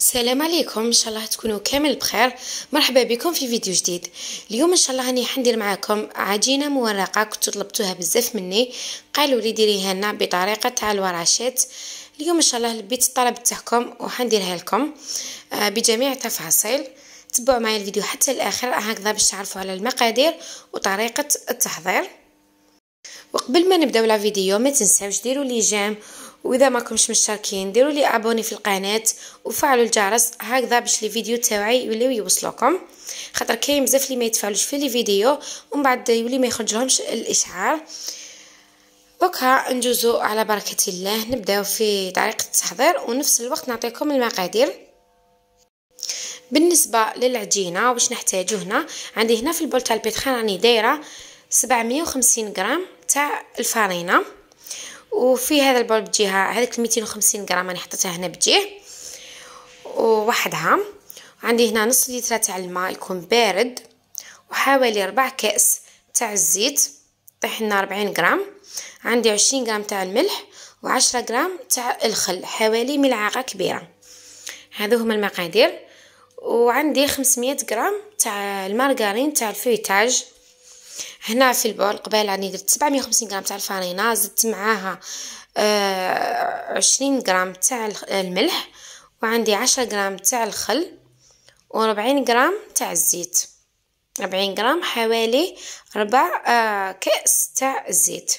السلام عليكم ان شاء الله تكونوا كامل بخير مرحبا بكم في فيديو جديد اليوم ان شاء الله راني حندير معكم عجينه مورقه كنتو طلبتوها بزاف مني قالوا لي ديريها لنا بطريقه تاع الوراشات اليوم ان شاء الله لبيت الطلب تاعكم وحنديرها لكم آه، بجميع التفاصيل تبعوا معايا الفيديو حتى الاخر هكذا باش تعرفوا على المقادير وطريقه التحضير وقبل ما نبداو لا فيديو ما تنساوش ديروا لي جيم واذا ما كنتمش مشتركين ديروا لي ابوني في القناه وفعلوا الجرس هكذا باش لي فيديو تاوعي يوليو يوصلوكم خاطر كاين بزاف اللي ما يتفاعلوش في لي فيديو ومن بعد يولي ما يخرج لهمش الاشعار دوكا نجوزو على بركه الله نبداو في طريقه التحضير ونفس الوقت نعطيكم المقادير بالنسبه للعجينه واش نحتاجو هنا عندي هنا في البول تاع البيتخان راني دايره 750 غرام تاع الفرينه وفي هذا البول بجهه هذيك 250 غرام انا حطيتها هنا بجيه ووحدها عندي هنا نص لتر تاع الماء يكون بارد وحوالي ربع كاس تاع الزيت طحنا 40 غرام عندي 20 غرام تاع الملح و10 غرام تاع الخل حوالي ملعقه كبيره هذو هما المقادير وعندي 500 غرام تاع المارغرين تاع الفيتاج هنا في البول قبال راني درت 750 غرام تاع الفرينه زدت معاها آه 20 غرام تاع الملح وعندي 10 غرام تاع الخل و40 غرام تاع الزيت 40 غرام حوالي ربع آه كاس تاع الزيت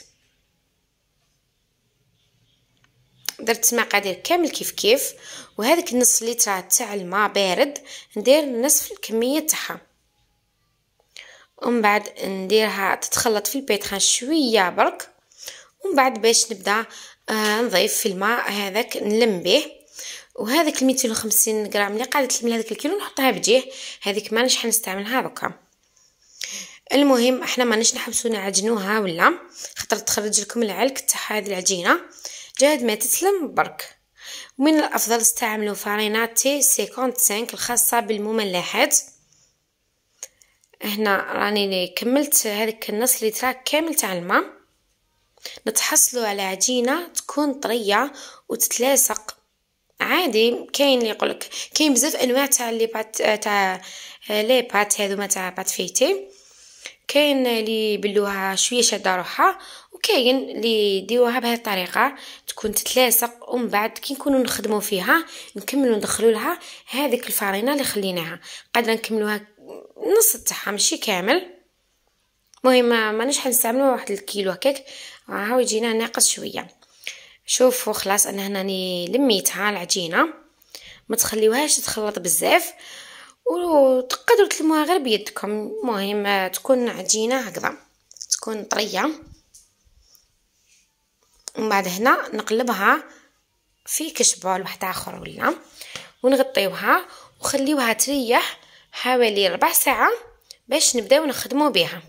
درت مقادير كامل كيف كيف وهذاك النص لتر تاع الماء بارد ندير نصف الكميه تاعها ومن بعد نديرها تتخلط في البيتخان شويه برك ومن بعد باش نبدا آه نضيف في الماء هذاك نلم به وهذاك 250 غرام اللي قاعده تلم هذاك الكيلو نحطها بجيه هذيك مانيش حنستعملها دوكا المهم احنا مانيش نحبسو نعجنوها ولا خاطر تخرج لكم العلك تاع هذه العجينه جاهد ما تتلم برك ومن الافضل استعملوا فرينه تي 55 الخاصه بالمملحات هنا راني كملت هذاك النص تراك كامل تاع الماء نتحصلوا على عجينه تكون طريه وتتلاصق عادي كاين اللي يقولك كاين بزاف انواع تاع اللي بات تاع لي بات هذوما تاع بات فيتي كاين اللي يبلوها شويه شاده روحها وكاين اللي يديروها بهذه الطريقه تكون تتلاصق ومن بعد كي نكونوا نخدموا فيها نكملوا ندخلوا لها هذيك الفرينه اللي خليناها قادره نكملوها نص تاعها ماشي كامل مهم مانيش حنستعملو واحد الكيلو هكاك آه، هاو يجينا ناقص شويه شوفوا خلاص انا هناني لميتها العجينه ما تخليوهاش تخلط بزاف وتقدروا تلموها غير بيدكم المهم آه، تكون عجينه هكذا تكون طريه ومن بعد هنا نقلبها في كشبول واحد اخر ولا ونغطيوها وخليوها تريح حوالي ربع ساعة باش نبداو نخدمو بها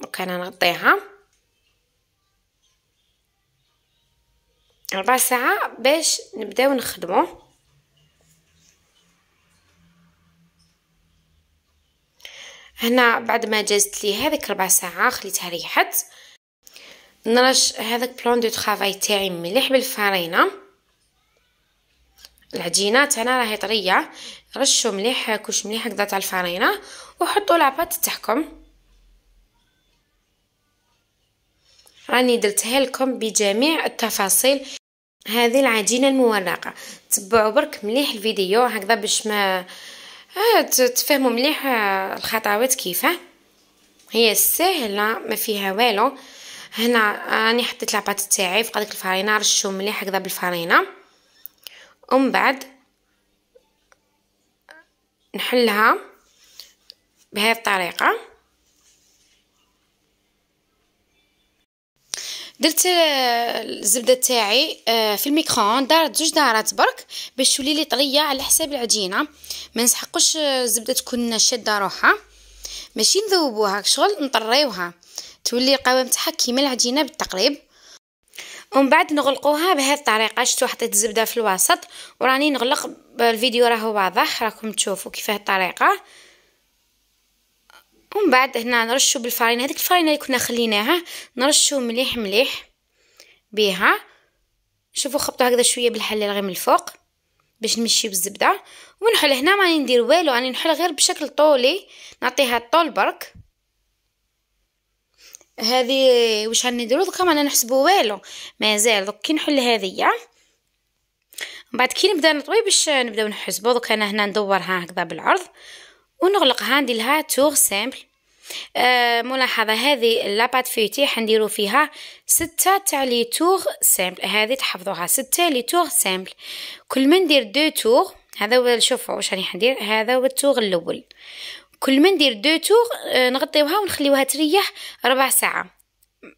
وكان انا نغطيها ربع ساعة باش نبداو نخدمو هنا بعد ما جازت لي هذيك ربع ساعه خليتها ريحت نرش هذاك بلون دو طخافاي تاعي مليح بالفرينه العجينه تاعنا راهي طريه رشوا مليح كوش مليح هكذا تاع الفرينه وحطوا لاباط تاعكم راني درتها لكم بجميع التفاصيل هذه العجينه المورقه تبعوا برك مليح الفيديو هكذا باش ما آه، تفهموا مليح آه، الخطوات كيفاه هي سهله ما فيها والو هنا راني حطيت لاباط تاعي فقدك الفرينه رشوا مليح هكذا بالفرينه ومن بعد نحلها بهذه الطريقة درت آه، الزبده تاعي آه، في الميكرون دارت زوج دارات برك باش تولي لي طريه على حساب العجينه ما نسحقوش آه، الزبده تكون شاده روحها ماشي نذوبوها شغل نطريوها تولي القوام تاعها كيما العجينه بالتقريب ومن بعد نغلقوها بهذه الطريقه شفت حطيت الزبده في الوسط وراني نغلق الفيديو راهو واضح راكم تشوفوا كيف هذه الطريقه ومن بعد هنا نرشو بالفرينه هذيك الفرينه اللي كنا خليناها نرشو مليح مليح بها شوفوا خبطوا هكذا شويه بالحلال غير من الفوق باش نمشي بالزبده ونحل هنا ما ندير والو راني نحل غير بشكل طولي نعطيها الطول برك هذه واش غنديرو دوكا ما نحسبو والو مازال دوك كي نحل هذيا من بعد كي نبدا نطوي باش نبداو نحسبو دوكا انا هنا ندورها هكذا بالعرض ونغلقها ندير لها تور سامبل آه ملاحظه هذه لاباط فيتي حنديرو فيها ستة تاع لي تور سامبل هذه تحفظوها ستة لي تور سامبل كل ما ندير دو تور هذا هو شوفوا واش راني حندير هذا هو التور الاول كل ما ندير دو تور آه، نغطيوها ونخليوها تريح ربع ساعه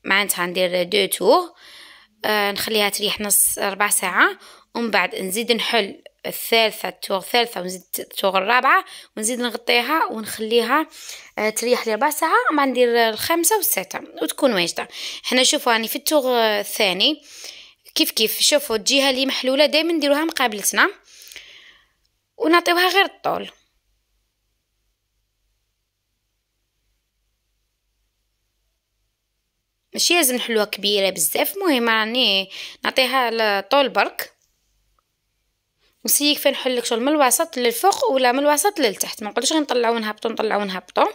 معناتها ندير دو تور آه، نخليها تريح نص ربع ساعه ومن بعد نزيد نحل الثالثه التور الثالثه ونزيد التور الرابعه ونزيد نغطيها ونخليها آه، تريح لي ربع ساعه ما ندير الخامسه والسادسه وتكون واجده حنا شوفوا راني يعني في التور الثاني كيف كيف شوفوا الجهه اللي محلوله دائما نديروها مقابلتنا ونعطيوها غير الطول ماشي لازم نحلوها كبيره بزاف مهم راني نعطيها لطول طول برك نسيك فين نحل لك شغل من الوسط للفوق ولا من الوسط للتحت ما نقولش غنطلعو ونهبطو نطلعو ونهبطو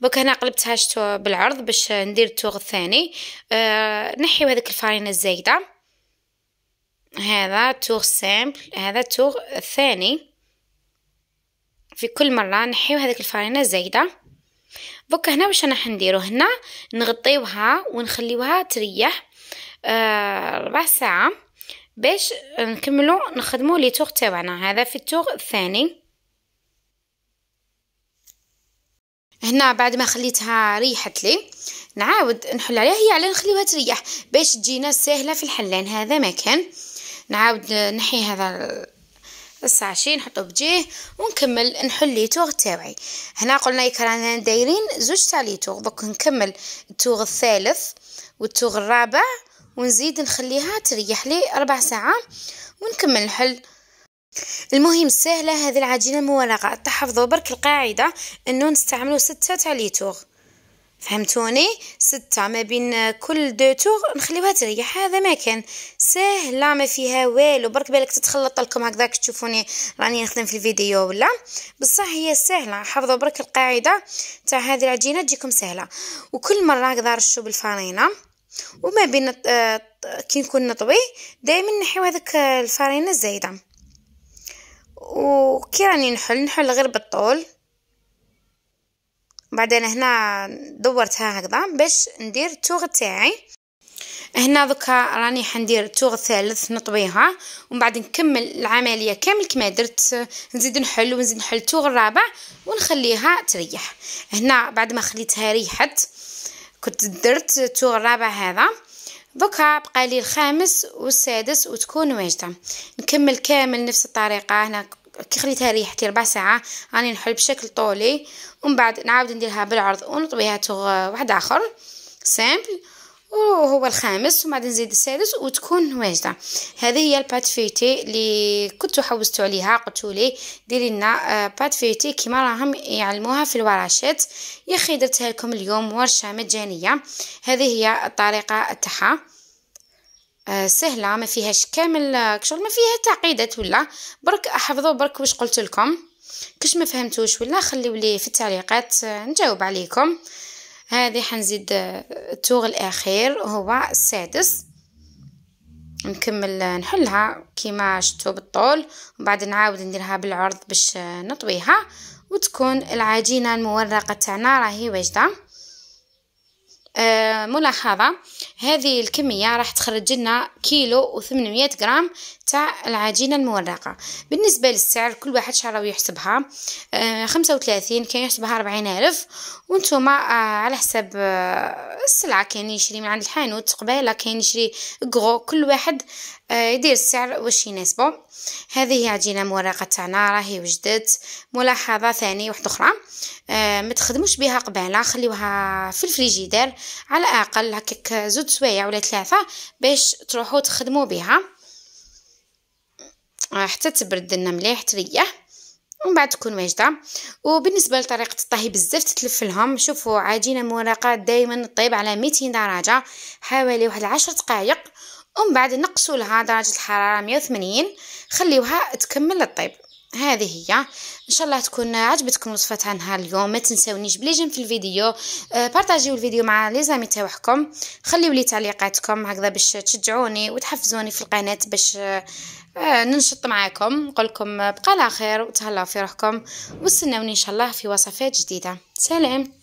دوك هنا قلبتها شتو بالعرض باش ندير التوغ الثاني أه نحيو هذيك الفارينه الزايده هذا توغ سامبل هذا التوغ الثاني في كل مره نحيو هذيك الفارينه الزايده دوك هنا واش راح نديرو هنا نغطيوها ونخليوها تريح آه ربع ساعه باش نكملو نخدمو لي توغ تاعنا هذا في التوغ الثاني هنا بعد ما خليتها ريحت لي نعاود نحل عليها هي على نخليوها تريح باش تجينا سهله في الحلان هذا مكان نعاود نحي هذا بس عشرين نحطو بجيه ونكمل نحل ليتوغ تاوعي هنا قلنا رانا دايرين زوج تاع ليتوغ دوك نكمل التوغ الثالث والتوغ الرابع ونزيد نخليها تريح لي ربع ساعة ونكمل نحل المهم سهلة هذه العجينة مورقة تحفظوا برك القاعدة انه نستعملوا ستة تاع ليتوغ فهمتوني ستة ما بين كل دو تور نخليوها تريح هذا ما كان سهلة ما فيها والو برك بالك تتخلط لكم هكذاك تشوفوني راني نخدم في الفيديو ولا بصح هي سهلة حافظوا برك القاعدة تاع هذه العجينة تجيكم سهلة وكل مرة هكذا رشو بالفرينة وما بين آه، كي نكون نطوي دائما نحيو هذاك الفرينة الزايدة وكي راني نحل نحل غير بالطول بعدين هنا دورتها هكذا باش ندير التوغ تاعي هنا دوكا راني حندير التوغ الثالث نطويها ومن بعد نكمل العمليه كامل كما درت نزيد نحل ونزيد نحل التوغ الرابع ونخليها تريح هنا بعد ما خليتها ريحت كنت درت التوغ الرابع هذا دوكا بقى لي الخامس والسادس وتكون واجده نكمل كامل نفس الطريقه هنا كي خليتها ريحتي ربع ساعه راني نحل بشكل طولي ومن بعد نعاود نديرها بالعرض ونطويها تغ واحد اخر سامبل وهو الخامس ومن بعد نزيد السادس وتكون واجده هذه هي البات فيتي اللي كنت حوزتو عليها قلتولي لي ديري لنا آه، بات فيتي كيما راهم يعلموها في الورشات يا خي درتها لكم اليوم ورشه مجانيه هذه هي الطريقه تاعها آه، سهله ما فيهاش كامل آه، كشغل ما فيها تعقيدات ولا برك حفظوا برك واش قلت لكم كش ما فهمتوش ولا خليو لي في التعليقات آه، نجاوب عليكم هذه حنزيد التوغ الاخير هو السادس نكمل نحلها كيما شفتوا بالطول وبعد نعاود نديرها بالعرض باش نطويها وتكون العجينه المورقه تاعنا راهي واجده آه، ملاحظة هذه الكمية راح تخرج لنا كيلو وثمانمائة غرام تاع العجينه المورقه بالنسبه للسعر كل واحد شراو يحسبها آه 35 كاين يحسبها 40000 وانتم آه على حساب آه السلعه كاين يشري من عند الحانوت قبيله كاين يشري غرو كل واحد آه يدير السعر واش يناسبو هذه عجينه مورقه تاعنا راهي وجدت ملاحظه ثانيه واحده اخرى آه ما تخدموش بها قبيله خليوها في الفريجيدير على الاقل هكاك زوج سوايع ولا ثلاثه باش تروحوا تخدموا بها آه، حتى تبرد لنا مليح تريح ومن بعد تكون واجده وبالنسبه لطريقه الطهي بزاف تتلفلهم شوفوا عجينه مورقه دائما طيب على 200 درجه حوالي واحد 10 دقائق ومن بعد نقصوا لها درجه الحراره 180 خليوها تكمل الطيب هذه هي ان شاء الله تكون عجبتكم الوصفه تاع نهار اليوم ما تنساونيش بلي جيم في الفيديو آه، بارطاجيو الفيديو مع لي زامي تاعكم خليو لي تعليقاتكم هكذا باش تشجعوني وتحفزوني في القناه باش آه ننشط معاكم نقولكم بقى على خير وتهلاو في روحكم واستناوني ان شاء الله في وصفات جديده سلام